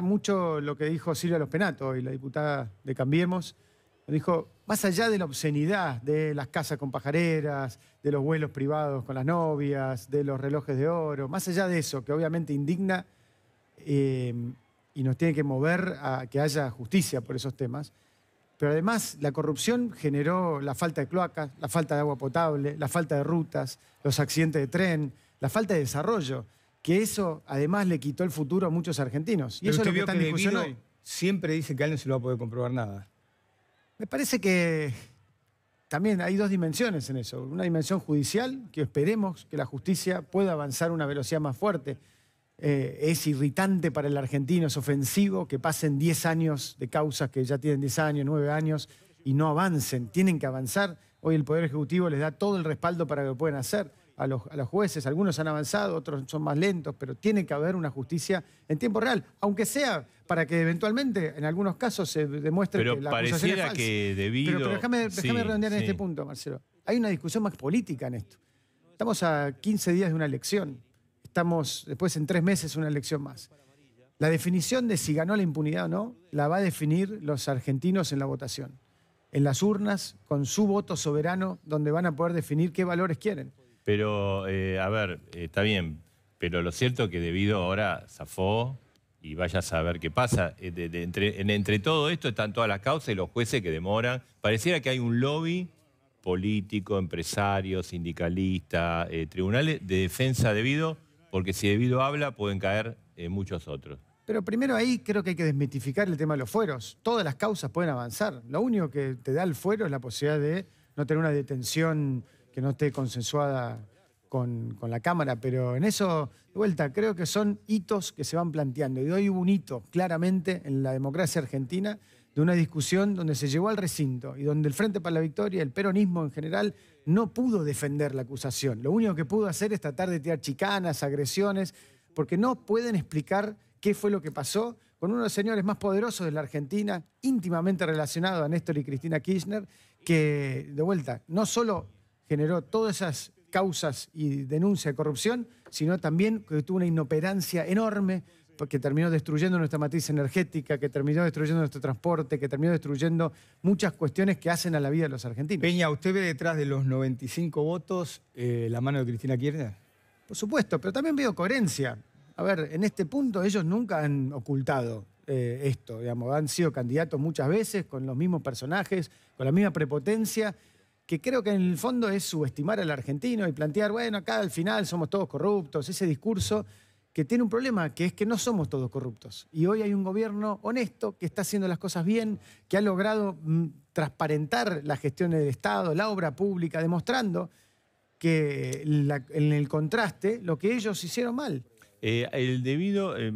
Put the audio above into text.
mucho lo que dijo Silvia Los Penatos la diputada de Cambiemos. Dijo, más allá de la obscenidad de las casas con pajareras, de los vuelos privados con las novias, de los relojes de oro, más allá de eso, que obviamente indigna eh, y nos tiene que mover a que haya justicia por esos temas, pero además la corrupción generó la falta de cloacas, la falta de agua potable, la falta de rutas, los accidentes de tren, la falta de desarrollo que eso además le quitó el futuro a muchos argentinos. Y eso es lo que está en Siempre dice que alguien se lo va a poder comprobar nada. Me parece que también hay dos dimensiones en eso. Una dimensión judicial, que esperemos que la justicia pueda avanzar a una velocidad más fuerte. Eh, es irritante para el argentino, es ofensivo que pasen 10 años de causas que ya tienen 10 años, 9 años y no avancen. Tienen que avanzar. Hoy el Poder Ejecutivo les da todo el respaldo para que lo puedan hacer a los, jueces. Algunos han avanzado, otros son más lentos, pero tiene que haber una justicia en tiempo real, aunque sea para que eventualmente en algunos casos se demuestre que la acusación es falsa. que Pero, déjame, redondear en este punto, Marcelo. Hay una discusión más política en esto. Estamos a 15 días de una elección. Estamos después en tres meses una elección más. La definición de si ganó la impunidad o no la va a definir los argentinos en la votación, en las urnas, con su voto soberano, donde van a poder definir qué valores quieren. Pero, eh, a ver, está bien, pero lo cierto es que debido ahora zafó y vaya a saber qué pasa. Eh, entre, entre todo esto están todas las causas y los jueces que demoran. Pareciera que hay un lobby político, empresario, sindicalista, eh, tribunales de defensa debido, porque si debido habla pueden caer muchos otros. Pero primero ahí creo que hay que desmitificar el tema de los fueros. Todas las causas pueden avanzar. Lo único que te da el fuero es la posibilidad de no tener una detención que no esté consensuada con, con, la Cámara, pero en eso, de vuelta, creo que son hitos que se van planteando. Y hoy hubo un hito claramente en la democracia argentina de una discusión donde se llevó al recinto y donde el Frente para la Victoria, el peronismo en general, no pudo defender la acusación. Lo único que pudo hacer es tratar de tirar chicanas, agresiones, porque no pueden explicar qué fue lo que pasó con uno de los señores más poderosos de la Argentina, íntimamente relacionado a Néstor y Cristina Kirchner, que, de vuelta, no solo generó todas esas causas y denuncias de corrupción, sino también que tuvo una inoperancia enorme que terminó destruyendo nuestra matriz energética, que terminó destruyendo nuestro transporte, que terminó destruyendo muchas cuestiones que hacen a la vida de los argentinos. Peña, ¿usted ve detrás de los 95 votos eh, la mano de Cristina Kirchner? Por supuesto, pero también veo coherencia. A ver, en este punto ellos nunca han ocultado eh, esto, digamos, han sido candidatos muchas veces con los mismos personajes, con la misma prepotencia que creo que en el fondo es subestimar al argentino y plantear, bueno, acá al final somos todos corruptos, ese discurso que tiene un problema, que es que no somos todos corruptos. Y hoy hay un gobierno honesto que está haciendo las cosas bien, que ha logrado mm, transparentar la gestión del Estado, la obra pública, demostrando que en el contraste lo que ellos hicieron mal. Eh, el debido. Em,